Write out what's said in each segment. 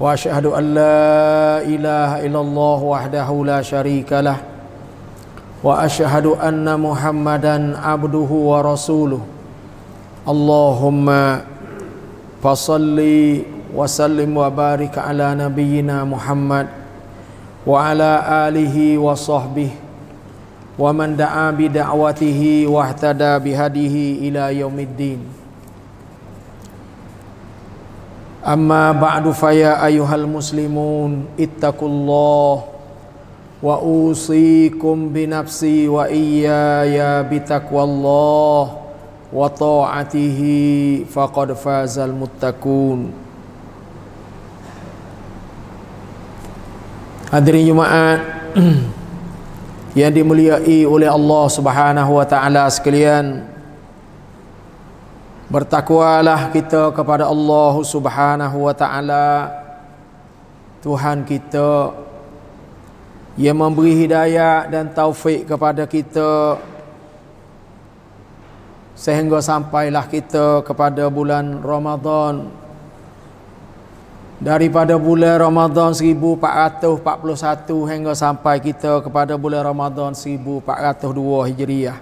واشهد ان لا اله الا الله وحده لا شريك له واشهد ان محمدا عبده ورسوله اللهم فصل وسلم وبارك على نبينا محمد وعلى اله وصحبه ومن دعا بدعوته واهتدى بهديه الى يوم الدين أما بعد فيا أيها المسلمون اتقوا الله وأوصيكم بنفسي وإياي بتقوى الله وطاعته فقد فاز المتقون Hadirin jemaat yang dimuliai oleh Allah Subhanahu wa taala sekalian Bertakwalah kita kepada Allah Subhanahu wa taala Tuhan kita yang memberi hidayah dan taufik kepada kita sehingga sampailah kita kepada bulan Ramadan daripada bulan Ramadan 1441 hingga sampai kita kepada bulan Ramadan 1402 Hijriah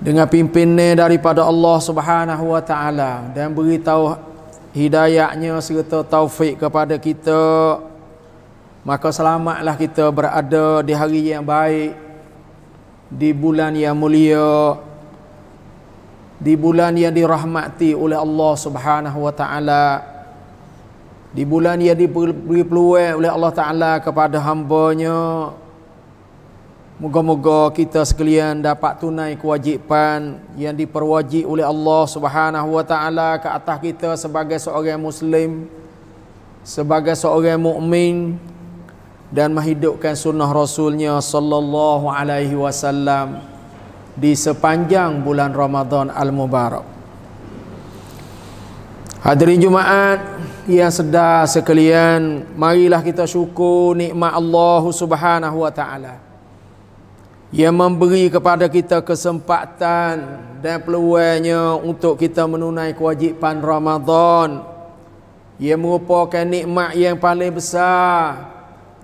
dengan pimpinnya daripada Allah Subhanahu wa taala dan beritahu hidayahnya serta taufik kepada kita maka selamatlah kita berada di hari yang baik di bulan yang mulia di bulan yang dirahmati oleh Allah Subhanahu wa taala di bulan yang diberi peluang oleh Allah taala kepada hamba-Nya Moga-moga kita sekalian dapat tunai kewajipan yang diperwajib oleh Allah Subhanahu wa taala ke atas kita sebagai seorang muslim, sebagai seorang mukmin dan menghidupkan sunnah rasulnya sallallahu alaihi wasallam di sepanjang bulan Ramadan al-Mubarak. Hadirin jumaat yang sedar sekalian, marilah kita syukur nikmat Allah Subhanahu wa taala. Yang memberi kepada kita kesempatan dan peluangnya untuk kita menunaikan kewajipan Ramadan. Ia merupakan nikmat yang paling besar,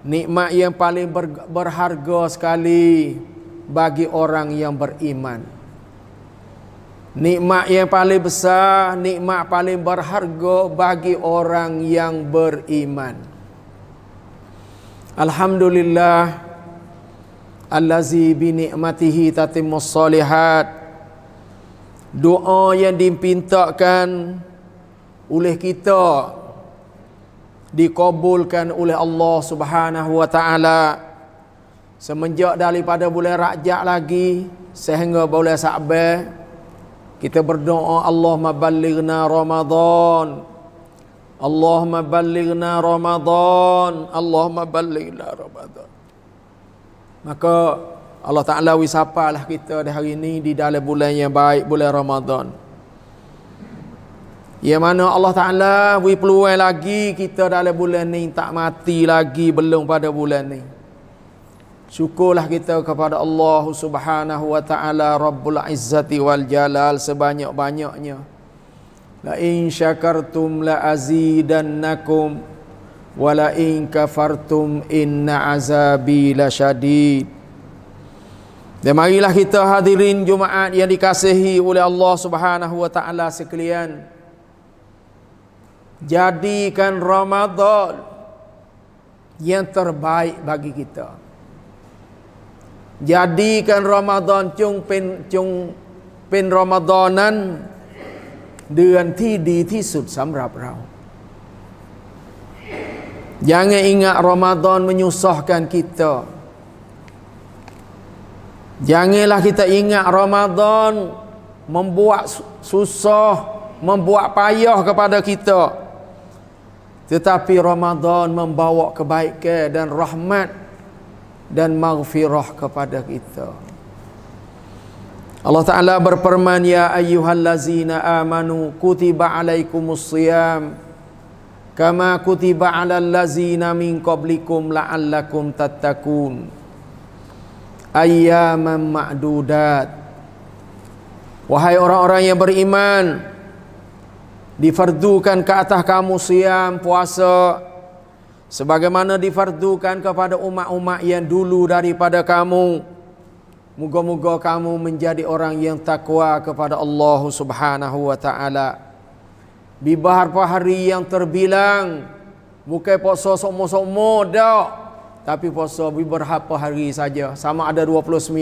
nikmat yang paling ber- berharga sekali bagi orang yang beriman. Nikmat yang paling besar, nikmat paling berharga bagi orang yang beriman. Alhamdulillah allazi bi ni'matihi tatimmu salihat doa yang dipintakan oleh kita dikabulkan oleh Allah Subhanahu wa taala semenjak daripada boleh Rajab lagi sehingga boleh sahabat kita berdoa Allah ballighna Ramadan Allah ballighna Ramadan Allah ballighna Ramadan maka Allah Ta'ala wisapalah kita di hari ini di dalam bulan yang baik, bulan Ramadan. Yang mana Allah Ta'ala beri peluang lagi kita dalam bulan ini tak mati lagi belum pada bulan ini. Syukurlah kita kepada Allah Subhanahu Wa Ta'ala Rabbul Izzati Wal Jalal sebanyak-banyaknya. La in syakartum la azidannakum wala in kafartum inna azabi syadid. dan marilah kita hadirin Jumaat yang dikasihi oleh Allah Subhanahu wa taala sekalian jadikan Ramadan yang terbaik bagi kita jadikan Ramadan cung pen cung pen Ramadanan เดือนที่ดีที่สุดสำหรับเรา Jangan ingat Ramadan menyusahkan kita. Janganlah kita ingat Ramadan membuat susah, membuat payah kepada kita. Tetapi Ramadan membawa kebaikan dan rahmat dan maghfirah kepada kita. Allah Ta'ala berperman, Ya ayyuhallazina amanu kutiba alaikumus siyam kama kutiba 'alal ladzina min qablikum la'allakum tattaqun ayyaman ma'dudat wahai orang-orang yang beriman difardukan ke atas kamu siam puasa sebagaimana difardukan kepada umat-umat yang dulu daripada kamu moga-moga kamu menjadi orang yang takwa kepada Allah Subhanahu wa taala Bibar pahari yang terbilang Bukan puasa semua-semua dah Tapi puasa beberapa hari saja Sama ada 29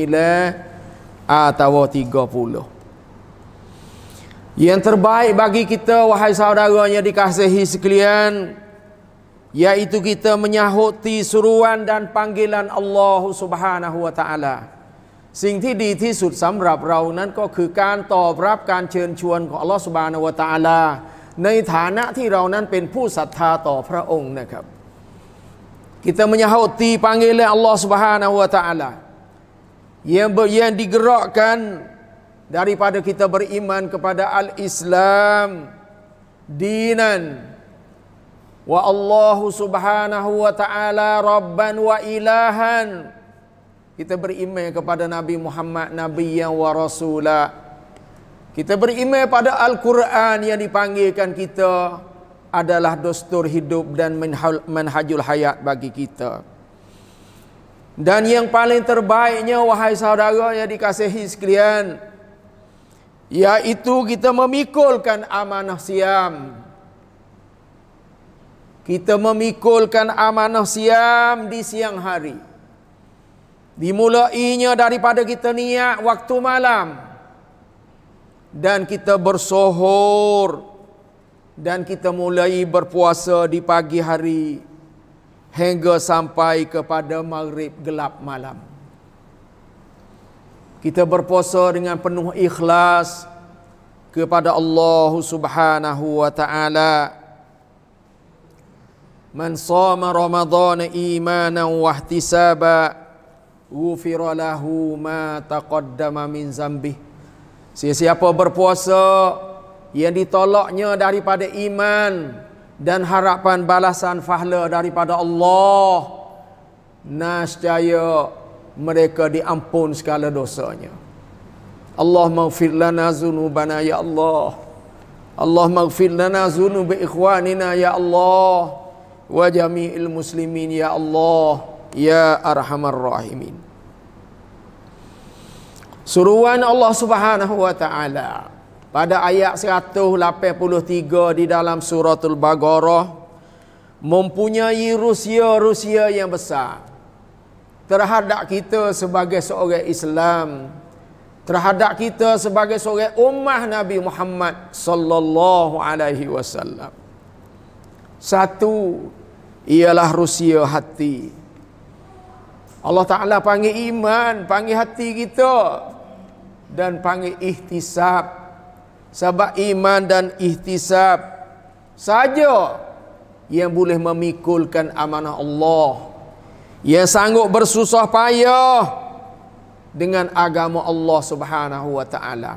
Atau 30 Yang terbaik bagi kita Wahai saudara yang dikasihi sekalian Iaitu kita menyahuti suruan dan panggilan Allah subhanahu wa ta'ala สิ่งที่ดีที่สุดสำหรับเรานั้นก็คือการตอบรับการเชิญชวนของอัลลอฮฺสุบานอวตาลาในฐานะที่เรานั้นเป็นผู้ศรัทธาต่อพระองค์นะครับกิตะมะนยะฮอตีปังเกลอัลลอฮ์ Subhanahu wa taala yang ber, yang digerakkan daripada kita beriman kepada al-Islam dinan wa Allahu Subhanahu wa taala rabban wa ilahan kita beriman kepada Nabi Muhammad nabi yang wa rasulah kita beriman pada Al-Quran yang dipanggilkan kita adalah dostur hidup dan menhajul hayat bagi kita. Dan yang paling terbaiknya wahai saudara yang dikasihi sekalian yaitu kita memikulkan amanah siam. Kita memikulkan amanah siam di siang hari. Dimulainya daripada kita niat waktu malam dan kita bersohor dan kita mulai berpuasa di pagi hari hingga sampai kepada maghrib gelap malam. Kita berpuasa dengan penuh ikhlas kepada Allah Subhanahu wa taala. Man sama Ramadan imanan wa ihtisaba ghufira lahu ma taqaddama min zambihi Siapa berpuasa yang ditolaknya daripada iman dan harapan balasan fahla daripada Allah, nascaya mereka diampun segala dosanya. Allah maghfir lana zunubana ya Allah. Allah maghfir lana zunub ikhwanina ya Allah. Wa jami'il muslimin ya Allah. Ya arhamar rahimin. Suruhan Allah Subhanahu Wa Taala pada ayat 183 di dalam suratul Baqarah mempunyai rusia-rusia yang besar terhadap kita sebagai seorang Islam terhadap kita sebagai seorang ummah Nabi Muhammad sallallahu alaihi wasallam satu ialah rusia hati Allah Taala panggil iman panggil hati kita dan panggil ihtisab sebab iman dan ihtisab saja yang boleh memikulkan amanah Allah yang sanggup bersusah payah dengan agama Allah Subhanahu wa taala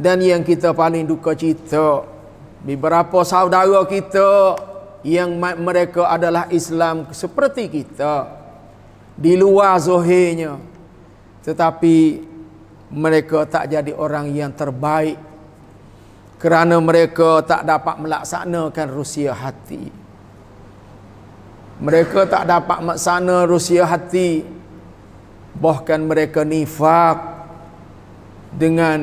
dan yang kita paling duka cita beberapa saudara kita yang mereka adalah Islam seperti kita di luar zahirnya tetapi mereka tak jadi orang yang terbaik kerana mereka tak dapat melaksanakan rusia hati. Mereka tak dapat melaksana rusia hati. Bahkan mereka nifak dengan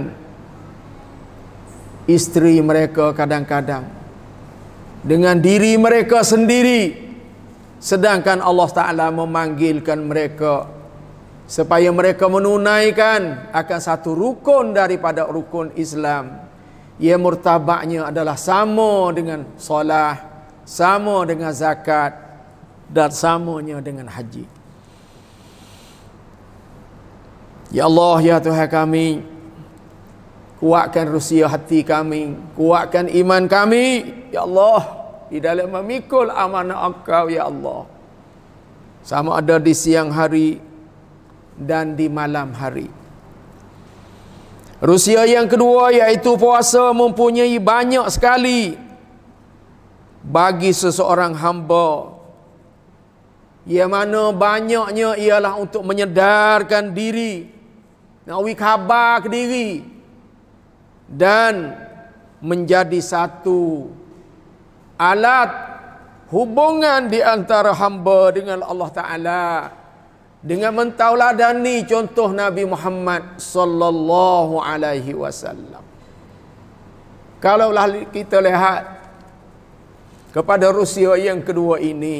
isteri mereka kadang-kadang. Dengan diri mereka sendiri. Sedangkan Allah Ta'ala memanggilkan mereka supaya mereka menunaikan akan satu rukun daripada rukun Islam. Ia murtabaknya adalah sama dengan solah, sama dengan zakat dan samanya dengan haji. Ya Allah, Ya Tuhan kami, kuatkan rusia hati kami, kuatkan iman kami, Ya Allah, di dalam memikul amanah engkau, Ya Allah. Sama ada di siang hari, dan di malam hari. Rusia yang kedua iaitu puasa mempunyai banyak sekali bagi seseorang hamba. Yang mana banyaknya ialah untuk menyedarkan diri. Nak wik khabar ke diri. Dan menjadi satu alat hubungan di antara hamba dengan Allah Ta'ala. Ta'ala dengan mentauladani contoh Nabi Muhammad sallallahu alaihi wasallam. Kalaulah kita lihat kepada Rusia yang kedua ini,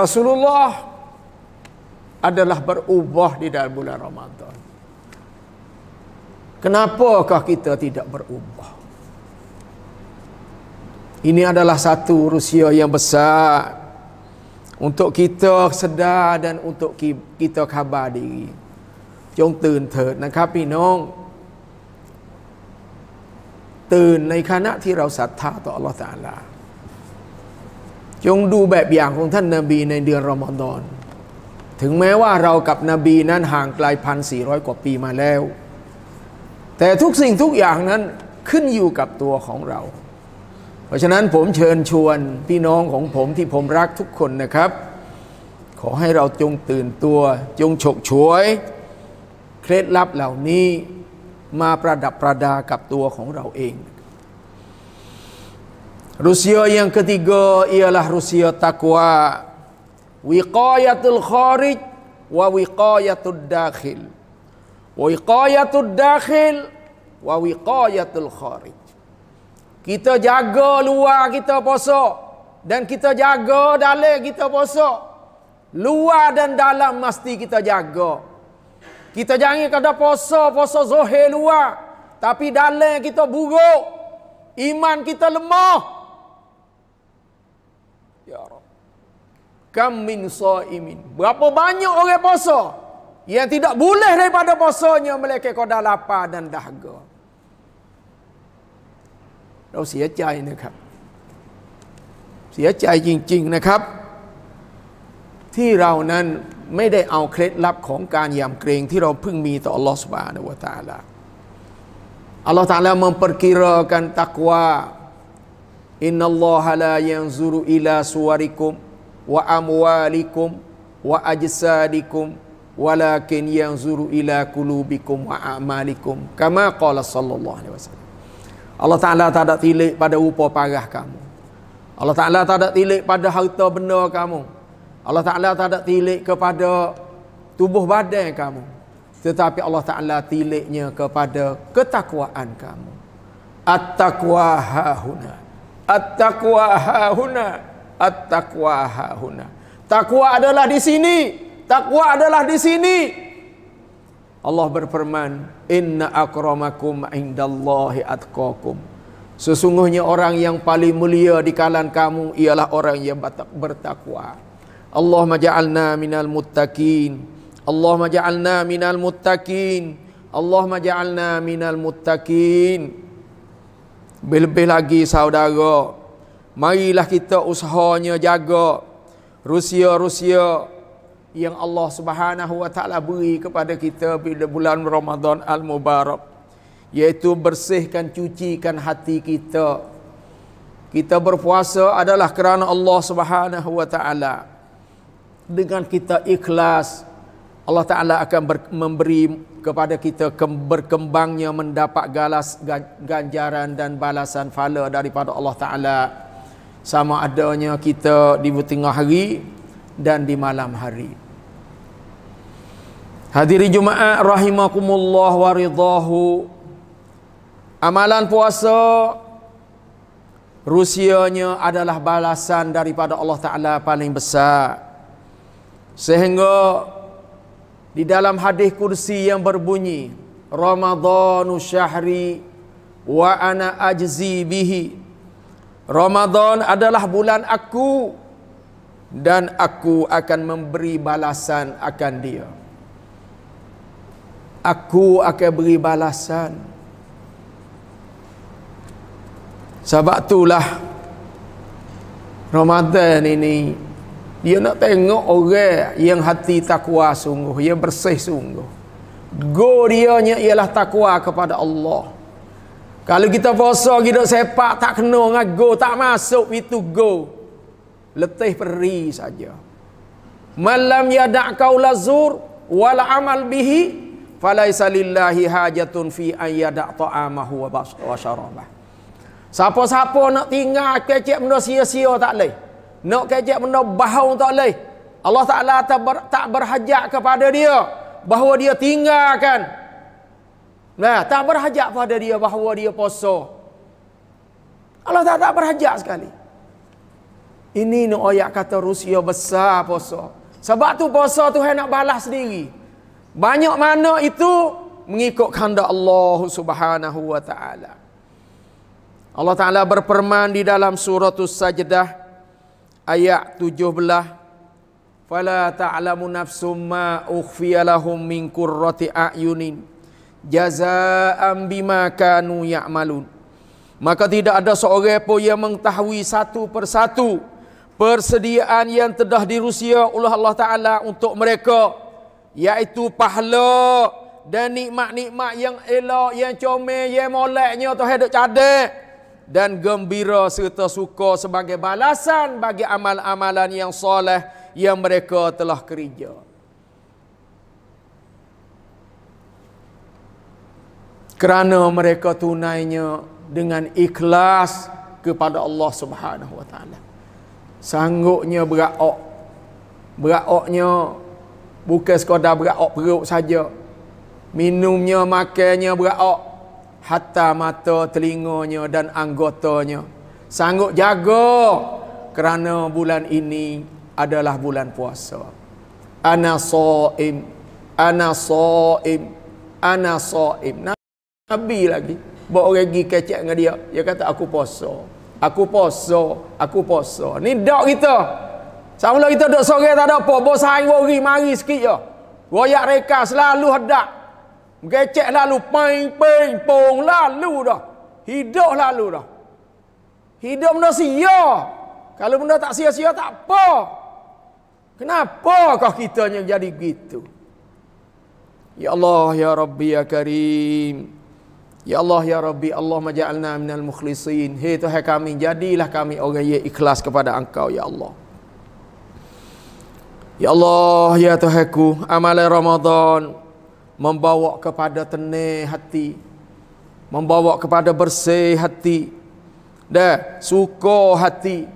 Rasulullah adalah berubah di dalam bulan Ramadan. Kenapakah kita tidak berubah? Ini adalah satu Rusia yang besar. untuk kita sedar dan untuk kita khabar diri จงตื่นเถิดนะครับ พี่น้อง ตื่นในขณะที่เราศรัทธาต่ออัลลอฮฺตาลา จงดูแบบอย่างของท่านนาบีในเดือนรอมฎอน ถึงแม้ว่าเรากับนบีนั้นห่างไกลพันสี่ร้อยกว่าปีมาแล้ว แต่ทุกสิ่งทุกอย่างนั้นขึ้นอยู่กับตัวของเราเพราะฉะนั้นผมเชิญชวนพี่น้องของผมที่ผมรักทุกคนนะครับ ขอให้เราจงตื่นตัวจงฉกฉวย เคล็ดลับเหล่านี้มาประดับประดากับตัวของเราเองรัสเซีย n g ketiga ialah ร u ส i a takwa ว i q a y a ยตุล h a ริจว a w ว q a y ยตุดด a k h i l ิ i วิ y a t u l d ด k h i l ว a w า q a y a t u l k h a r i Kita jaga luar kita posok. Dan kita jaga dalam kita posok. Luar dan dalam mesti kita jaga. Kita jangan kata posok, posok zuhir luar. Tapi dalam kita buruk. Iman kita lemah. Ya Rab. Kam min sa'imin. Berapa banyak orang posok. Yang tidak boleh daripada posoknya. Mereka kau lapar dan dahga. เราเสียใจนะครับ เสียใจจริง ๆนะครับ ที่เรานั้นไม่ได้เอาเคล็ดลับของการยำเกรงที่เราเพิ่งมีต่ออัลลอฮสบาในวตาละอัลลอฮ์ตาละมันปรกิรอกันตักว่าอินนัลลอฮะลายังซูรุอิลาสุวาริกุมวะอัมวาลิกุมวะอัจซาดิกุมวะลาเกนยังซูรุอิลากุลูบิกุมวะอามาลิกุมกามากอลัสซัลลัลลอฮุอะลัยฮิวะซัลลัม Allah Ta'ala tak ada tilik pada upah parah kamu. Allah Ta'ala tak ada tilik pada harta benda kamu. Allah Ta'ala tak ada tilik kepada tubuh badan kamu. Tetapi Allah Ta'ala tiliknya kepada ketakwaan kamu. At-taqwa hahuna. At-taqwa hahuna. At-taqwa hahuna. Takwa adalah di sini. Takwa adalah di sini. Allah berfirman inna akramakum indallahi atkakum sesungguhnya orang yang paling mulia di kalangan kamu ialah orang yang bertakwa Allah majalna minal muttaqin Allah majalna minal muttaqin Allah majalna minal muttaqin lebih-lebih lagi saudara marilah kita usahanya jaga rusia-rusia yang Allah Subhanahu wa taala beri kepada kita bila bulan Ramadan Al Mubarak iaitu bersihkan cucikan hati kita. Kita berpuasa adalah kerana Allah Subhanahu wa taala. Dengan kita ikhlas Allah Taala akan ber- memberi kepada kita ke- berkembangnya mendapat galas ganjaran dan balasan fala daripada Allah Taala sama adanya kita di tengah hari dan di malam hari. Hadiri Jumaat Rahimakumullah Waridahu Amalan puasa Rusianya adalah balasan daripada Allah Ta'ala paling besar Sehingga Di dalam hadis kursi yang berbunyi Ramadhanu syahri Wa ana ajzi bihi Ramadhan adalah bulan aku Dan aku akan memberi balasan akan Dia aku akan beri balasan sebab itulah Ramadan ini dia nak tengok orang yang hati takwa sungguh yang bersih sungguh go dianya ialah takwa kepada Allah kalau kita puasa kita sepak tak kena dengan go tak masuk itu go letih peri saja malam yada'kau lazur wal amal bihi falaisa lillahi hajatun fi an yada' ta'amahu wa basharabah siapa-siapa nak tinggal kecek benda sia-sia tak leh nak kecek benda bahau tak leh Allah Taala tak, ber, tak berhajat kepada dia bahawa dia tinggalkan nah tak berhajat pada dia bahawa dia puasa Allah tak, tak berhajat sekali ini nak ayat kata Rusia besar puasa sebab tu puasa tu hendak balas sendiri banyak mana itu mengikut kehendak Allah Subhanahu wa taala. Allah taala berperman di dalam surah As-Sajdah ayat 17 Fala ta'lamu nafsum ma ukhfiya lahum min qurrati a'yunin jazaa'an bima kanu ya'malun. Maka tidak ada seorang pun yang mengetahui satu persatu persediaan yang telah dirusia oleh Allah taala untuk mereka iaitu pahala dan nikmat-nikmat yang elok, yang comel, yang moleknya tu hendak cadek dan gembira serta suka sebagai balasan bagi amal-amalan yang soleh yang mereka telah kerja. Kerana mereka tunainya dengan ikhlas kepada Allah Subhanahu Wa Taala. ok berak'ok. oknya bukan sekadar berak perut saja minumnya makannya berak hatta mata telinganya dan anggotanya sanggup jaga kerana bulan ini adalah bulan puasa ana saim ana saim ana saim nabi lagi buat orang pergi kecek dengan dia dia kata aku puasa aku puasa aku puasa ni dak kita sama kita duduk sore tak ada apa. Bos hari wari mari sikit je. Royak reka selalu hedak. Gecek lalu. Ping, ping, pong lalu dah. Hidup lalu dah. Hidup benda sia. Kalau benda tak sia-sia tak apa. Kenapa kau kita jadi begitu? Ya Allah, Ya Rabbi, Ya Karim. Ya Allah, Ya Rabbi, Allah maja'alna minal mukhlisin. Hei Tuhan kami, jadilah kami orang yang ikhlas kepada engkau, Ya Allah. Ya Allah, ya Tuhanku, amalan Ramadan membawa kepada tenang hati, membawa kepada bersih hati, dan suka hati.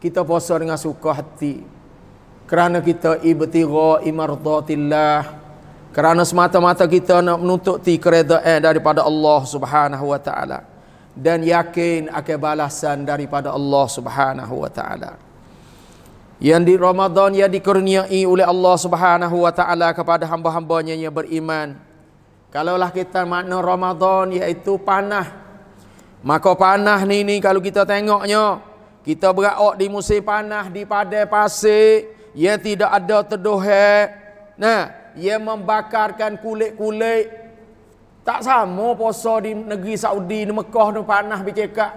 Kita puasa dengan suka hati. Kerana kita ibtigha imardatillah. Kerana semata-mata kita nak menuntut ti keredaan daripada Allah Subhanahu wa taala dan yakin akan balasan daripada Allah Subhanahu wa taala yang di Ramadan yang dikurniai oleh Allah Subhanahu wa taala kepada hamba-hambanya yang beriman. Kalaulah kita makna Ramadan iaitu panah. Maka panah ni ni kalau kita tengoknya kita berak di musim panah di padang pasir yang tidak ada teduh. Nah, ia membakarkan kulit-kulit. Tak sama puasa di negeri Saudi, di Mekah, di panah, di cekak.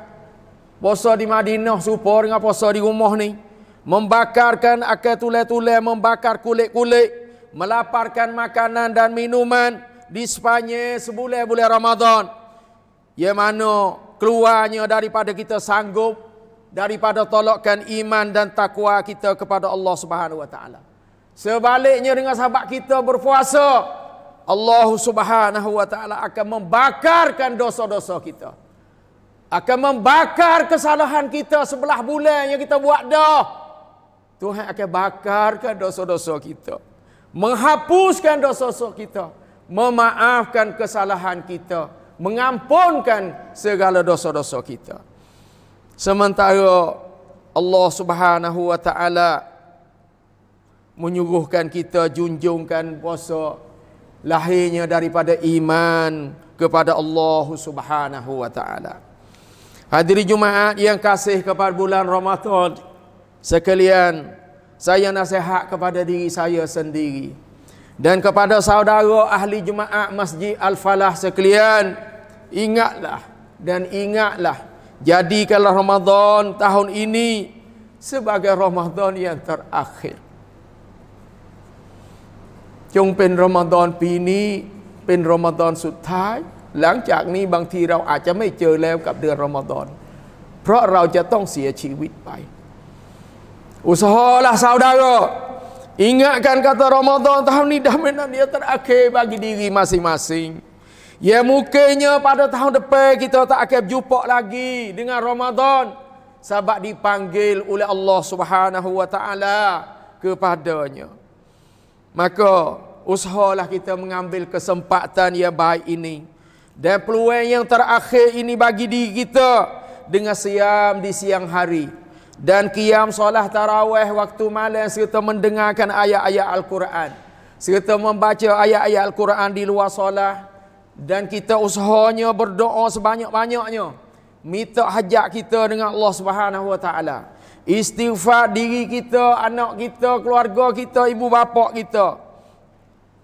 Puasa di Madinah, supaya dengan puasa di rumah ni membakarkan akar tulai-tulai, membakar kulit-kulit, melaparkan makanan dan minuman di Sepanye sebulan bulan Ramadan. Ya mana keluarnya daripada kita sanggup daripada tolakkan iman dan takwa kita kepada Allah Subhanahu Wa Taala. Sebaliknya dengan sahabat kita berpuasa, Allah Subhanahu Wa Taala akan membakarkan dosa-dosa kita. Akan membakar kesalahan kita sebelah bulan yang kita buat dah. Tuhan akan bakarkan dosa-dosa kita. Menghapuskan dosa-dosa kita. Memaafkan kesalahan kita. Mengampunkan segala dosa-dosa kita. Sementara Allah subhanahu wa ta'ala menyuguhkan kita junjungkan puasa lahirnya daripada iman kepada Allah subhanahu wa ta'ala. Hadirin Jumaat yang kasih kepada bulan Ramadhan sekalian saya nasihat kepada diri saya sendiri dan kepada saudara ahli jemaah masjid Al-Falah sekalian ingatlah dan ingatlah jadikanlah Ramadan tahun ini sebagai Ramadan yang terakhir Jom pen Ramadan pini pen Ramadan sutai lang jak ni bang ti rau aja mai jeu leo kap deun Ramadan เพราะเราจะต้องเสียชีวิตไป Usahalah saudara. Ingatkan kata Ramadan tahun ni dah benar dia terakhir bagi diri masing-masing. Ya mukanya pada tahun depan kita tak akan berjumpa lagi dengan Ramadan. Sebab dipanggil oleh Allah subhanahu wa ta'ala kepadanya. Maka usahalah kita mengambil kesempatan yang baik ini. Dan peluang yang terakhir ini bagi diri kita dengan siam di siang hari dan kiam solat tarawih waktu malam serta mendengarkan ayat-ayat al-Quran serta membaca ayat-ayat al-Quran di luar solat dan kita usahanya berdoa sebanyak-banyaknya minta hajat kita dengan Allah Subhanahu Wa Taala istighfar diri kita anak kita keluarga kita ibu bapa kita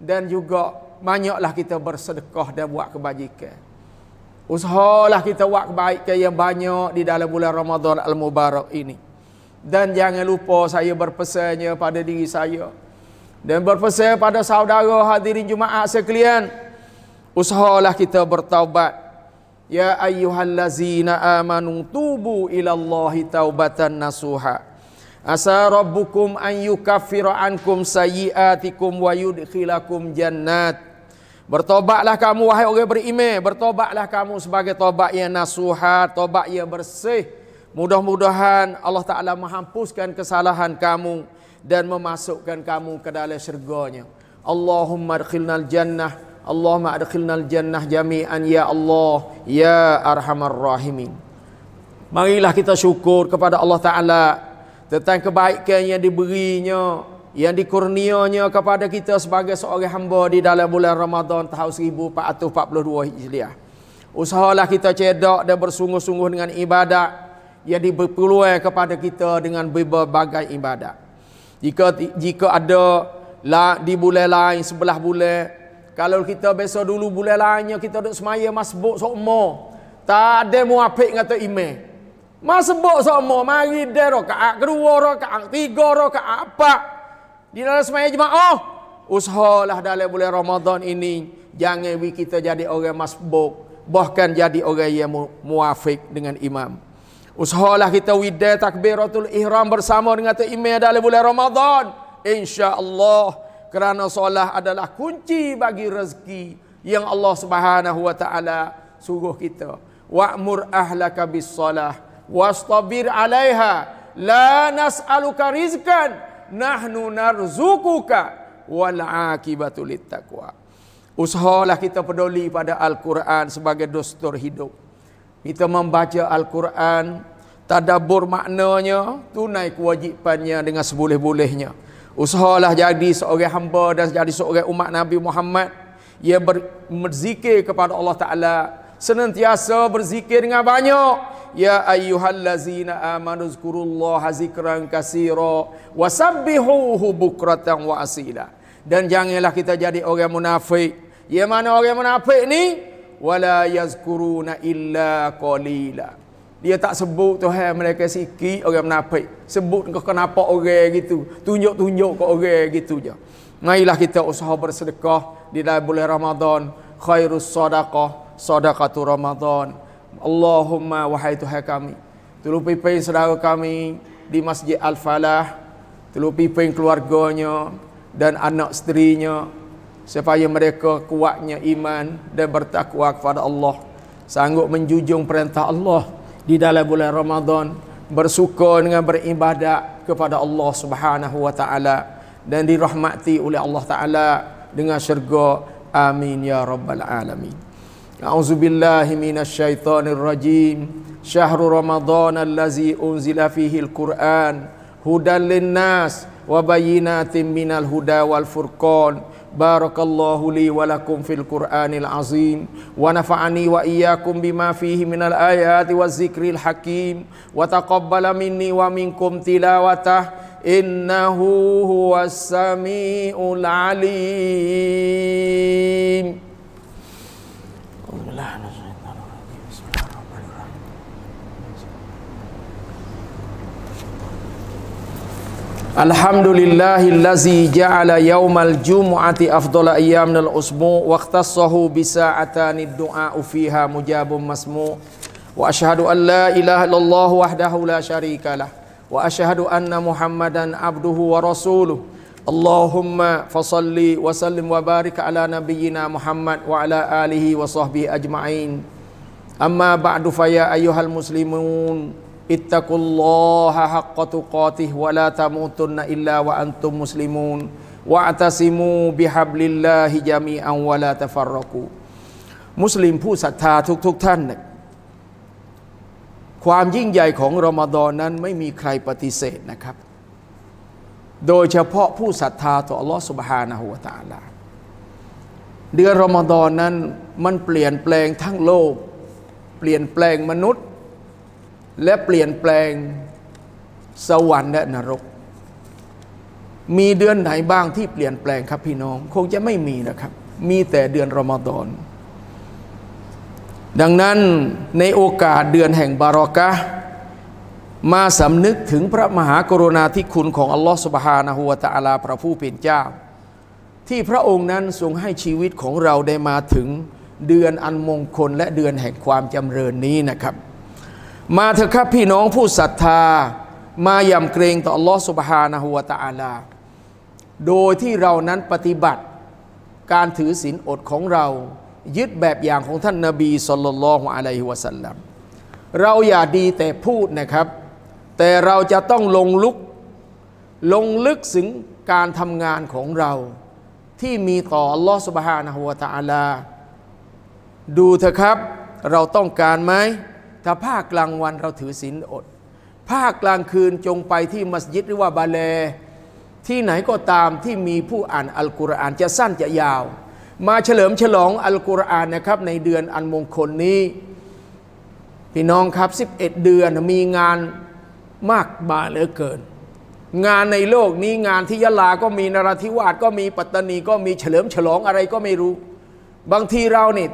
dan juga banyaklah kita bersedekah dan buat kebajikan usahalah kita buat kebaikan yang banyak di dalam bulan Ramadan al-Mubarak ini dan jangan lupa saya berpesannya pada diri saya. Dan berpesan pada saudara hadirin Jumaat sekalian. Usahalah kita bertaubat. Ya ayyuhallazina amanu tubu ilallahi taubatan nasuha. Asa rabbukum an yukaffira ankum sayyiatikum wa yudkhilakum jannat. Bertobatlah kamu wahai orang beriman, bertobatlah kamu sebagai tobat yang nasuha, tobat yang bersih. Mudah-mudahan Allah Ta'ala menghapuskan kesalahan kamu dan memasukkan kamu ke dalam syurganya. Allahumma adkhilna al-jannah. Allahumma adkhilna al-jannah jami'an ya Allah ya arhamar rahimin. Marilah kita syukur kepada Allah Ta'ala tentang kebaikan yang diberinya, yang dikurnianya kepada kita sebagai seorang hamba di dalam bulan Ramadan tahun 1442 Hijriah. Usahalah kita cedak dan bersungguh-sungguh dengan ibadat jadi berpeluang kepada kita dengan berbagai ibadat. Jika jika ada lah di bulan lain sebelah bulan, kalau kita biasa dulu bulan lainnya kita duk semaya masbuk sokmo. Tak ada muafik kata imam. Masbuk sokmo mari de rakaat kedua rakaat tiga rakaat apa di dalam semaya jemaah. Oh, usahalah dalam bulan Ramadan ini jangan kita jadi orang masbuk bahkan jadi orang yang muafik dengan imam. Usahalah kita widai takbiratul ihram bersama dengan Tuan Imeh dalam bulan Ramadan. InsyaAllah. Kerana solat adalah kunci bagi rezeki yang Allah subhanahu wa ta'ala suruh kita. Wa'mur ahlaka bis solat. Wastabir alaiha. La nas'aluka rizkan. Nahnu narzukuka. Wal'akibatul taqwa. Usahalah kita peduli pada Al-Quran sebagai dustur hidup. Kita membaca Al-Quran tadabur maknanya tunai kewajipannya dengan seboleh-bolehnya usahalah jadi seorang hamba dan jadi seorang umat Nabi Muhammad ia berzikir kepada Allah Ta'ala senantiasa berzikir dengan banyak Ya ayyuhallazina amanu zkurullaha zikran kasira wasabbihuhu bukratan wa asila. Dan janganlah kita jadi orang munafik. Ya mana orang munafik ni? Wala yazkuruna illa qalila dia tak sebut Tuhan mereka siki orang menapik. Sebut ke kenapa orang gitu. Tunjuk-tunjuk ke orang gitu je. Mailah kita usaha bersedekah di dalam bulan Ramadan. Khairus sadaqah, sadaqatu Ramadan. Allahumma wahai Tuhan kami. Tulu pimpin saudara kami di Masjid Al-Falah. Tulu pimpin keluarganya dan anak isterinya. Supaya mereka kuatnya iman dan bertakwa kepada Allah. Sanggup menjunjung perintah Allah di dalam bulan Ramadan bersuka dengan beribadat kepada Allah Subhanahu wa taala dan dirahmati oleh Allah taala dengan syurga amin ya rabbal alamin a'udzubillahi minasyaitonir rajim syahrul ramadhan allazi unzila fihi alquran hudan linnas wa bayyinatin minal huda wal furqan barakallahu li wa lakum fil qur'anil azim wa nafa'ani wa iyyakum bima fihi minal ayati wazikril hakim wa taqabbala minni wa minkum tilawatah innahu huwas samiul alim Alhamdulillahillazi ja'ala yawmal jum'ati afdhala ayyamin al-usbu' wa ikhtassahu bi sa'atani ad fiha mujabun masmu' wa ashhadu an la ilaha illallah wahdahu la sharika lah. wa ashhadu anna Muhammadan 'abduhu wa rasuluhu Allahumma fasalli wa sallim wa barik ala nabiyyina Muhammad wa ala alihi wa sahbihi ajma'in amma ba'du fa ya ayyuhal muslimun อิตตะกุลลอฮะฮักตุกอติ์วะลาตามุตุนอิลลาวะอันตุมมุสลิมูนวะอัตซิมูบิฮับลิลลาฮิจามีอันวะลาตฟารกูมุสลิมผู้ศรัทธาทุกๆทท่านนะความยิ่งใหญ่ของรอมฎอนนั้นไม่มีใครปฏิเสธนะครับ โดยเฉพาะผู้ศรัทธาต่ออัลลอฮฺสุบฮานะฮูวะตาลาเดือนรอมฎอนนั้นมันเปลี่ยนแปลงทั้งโลก เปลี่ยนแปลงมนุษย์และเปลี่ยนแปลงสวรรค์และนรก มีเดือนไหนบ้างที่เปลี่ยนแปลงครับพี่น้องคงจะไม่มีนะครับ มีแต่เดือนรอมฎอนดังนั้นในโอกาสเดือนแห่งบารอกะมาสำนึกถึงพระมหากรุณาธิคุณ ของอัลลอฮฺสุบฮานะฮูวะตะอาลาพระผู้เป็นเจ้า ที่พระองค์นั้นทรงให้ชีวิตของเราได้มาถึงเดือนอันมงคลและเดือนแห่งความจำเริญนี้นะครับมาเถอะครับพี่น้องผู้ศรัทธา มายำเกรง ต่ออัลลอฮ์สุบฮานะฮัวตาอาลา โดยที่เรานั้นปฏิบัติการถือศีลอดของเรา ยึดแบบอย่างของท่านนาบีสุลต่านลอฮ์อะลัยฮิวะสัลลัมเราอย่าดีแต่พูดนะครับ แต่เราจะต้องลงลุกลงลึกถึงการทำงานของเรา ที่มีต่ออัลลอฮ์สุบฮานะฮัวตาอาลา ดูเถอะครับเราต้องการไหมถ้าภาคกลางวันเราถือศีลอด ภาคกลางคืนจงไปที่มัสยิดหรือว่าบาเลที่ไหนก็ตามที่มีผู้อ่านอัลกุรอานจะสั้นจะยาว มาเฉลิมฉลองอัลกุรอานนะครับในเดือนอันมงคลนี้ พี่น้องครับ 11 เดือนมีงานมากมายเหลือเกิน งานในโลกนี้งานที่ยะลาก็มีนราธิวาสก็มีปัตตานีก็มีเฉลิมฉลองอะไรก็ไม่รู้ บางทีเราเนี่ย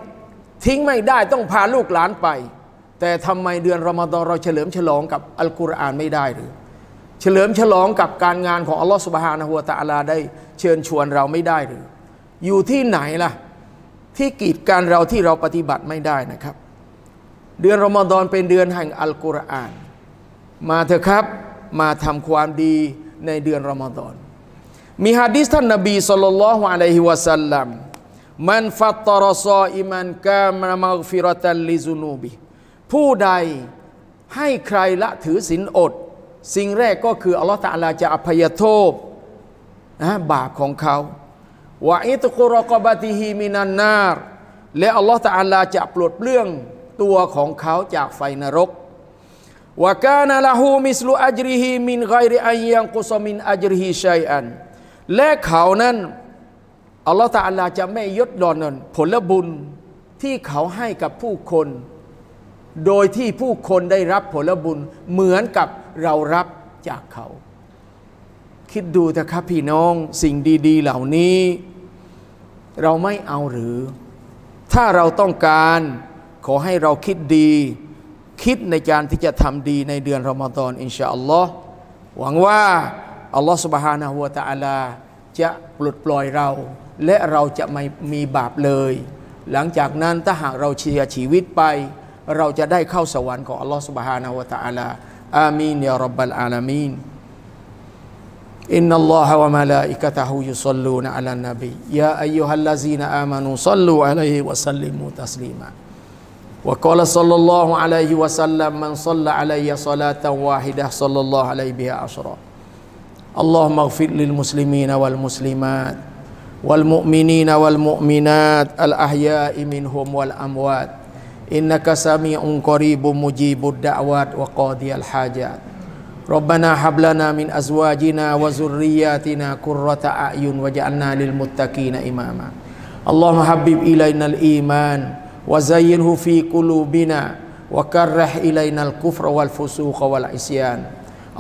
ทิ้งไม่ได้ต้องพาลูกหลานไปแต่ทำไมเดือนรอมฎอนเราเฉลิมฉลองกับอัลกุรอานไม่ได้หรือ เฉลิมฉลองกับการงานของอัลลอฮฺสุบฮานาหัวตะอาลาได้ เชิญชวนเราไม่ได้หรือ อยู่ที่ไหนล่ะ ที่กีดการเราที่เราปฏิบัติไม่ได้นะครับ เดือนรอมฎอน เป็นเดือนแห่งอัลกุรอาน มาเถอะครับมาทำความดีในเดือนรอมฎอน มีฮะดิษท่านนบีสุลต่านละฮลัยฮิวะสัลลัมมันฟัตตรซออิมันกามะมัฟิรตันลิซุนูบิผู้ใดให้ใครละถือศีลอด สิ่งแรกก็คืออัลลอฮฺตาลาจะอภัยโทษนะบาปของเขาว่าอิตกุรกบติฮีมินันนาร์และอัลลอฮฺตาลาจะปลดเปลื้องตัวของเขาจากไฟนรก ว่ากานาลาหูมิสลูอัจริฮีมินไกรอัยยังกุสมินอัจริฮีชัยอันและเขานั้นอัลลอฮฺตาลา จะไม่ยดดยอน ผลบุญที่เขาให้กับผู้คนโดยที่ผู้คนได้รับผลบุญเหมือนกับเรารับจากเขา คิดดูเถอะครับพี่น้องสิ่งดีๆเหล่านี้ เราไม่เอาหรือ ถ้าเราต้องการ ขอให้เราคิดดี คิดในการที่จะทำดีในเดือนรอมฎอน อินชาอัลลอฮ์หวังว่าอัลลอฮ์ سبحانه และ ت อ ا ลา จะปลดปล่อยเรา และเราจะไม่มีบาปเลย หลังจากนั้นถ้าหากเราเชียชีวิตไปเราจะได้เข้าสวรรค์ของอัลลอฮฺ سبحانه และ تعالى อามีนยารับบลอาลามีนอินนัลลอฮฺวะมะลาอิกะตฮุยุซัลลูนอัลลนบียาอายุฮัลลาซีนอามานุซัลลูอะลัยฮิวะซัลลิมุตัสลีมา وقال صلى الله عليه وسلم من صلى علي صلاة واحدة صلى الله عليه بها عشرة اللهم اغفر للمسلمين والمسلمات والمؤمنين والمؤمنات الأحياء منهم والأموات إنك سميع قريب مجيب الدعوات وقاضي الحاجات ربنا هب لنا من أزواجنا وزرياتنا قرة أعين وجعلنا للمتقين إماما اللهم حبب إلينا الإيمان وزينه في قلوبنا وكره إلينا الكفر والفسوق والعصيان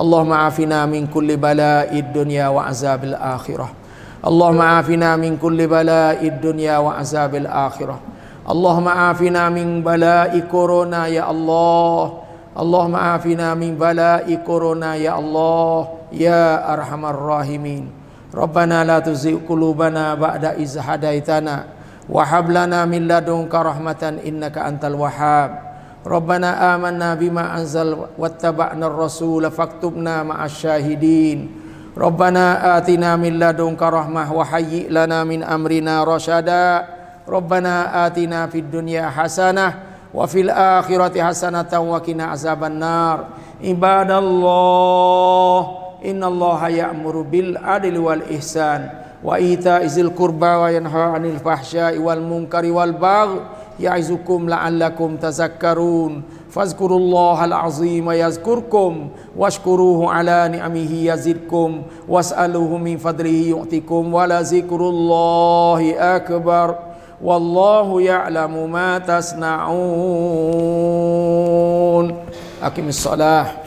اللهم عافنا من كل بلاء الدنيا وعذاب الآخرة اللهم عافنا من كل بلاء الدنيا وعذاب الآخرة اللهم عافنا من بلاء كورونا يا الله اللهم عافنا من بلاء كورونا يا الله يا أرحم الراحمين ربنا لا تزغ قلوبنا بعد إذ هديتنا وهب لنا من لدنك رحمة إنك أنت الوهاب ربنا آمنا بما أنزل واتبعنا الرسول فاكتبنا مع الشاهدين ربنا آتنا من لدنك رحمة وهيئ لنا من أمرنا رشدا ربنا آتنا في الدنيا حسنة وفي الآخرة حسنة وقنا عذاب النار عباد الله إن الله يأمر بالعدل والإحسان وإيتاء ذي القربى وينهى عن الفحشاء والمنكر والبغي يعظكم لعلكم تذكرون فاذكروا الله العظيم يذكركم واشكروه على نعمه يزدكم واسألوه من فضله ولا ولذكر الله أكبر Wallahu ya'lamu ma tasna'un Hakim salah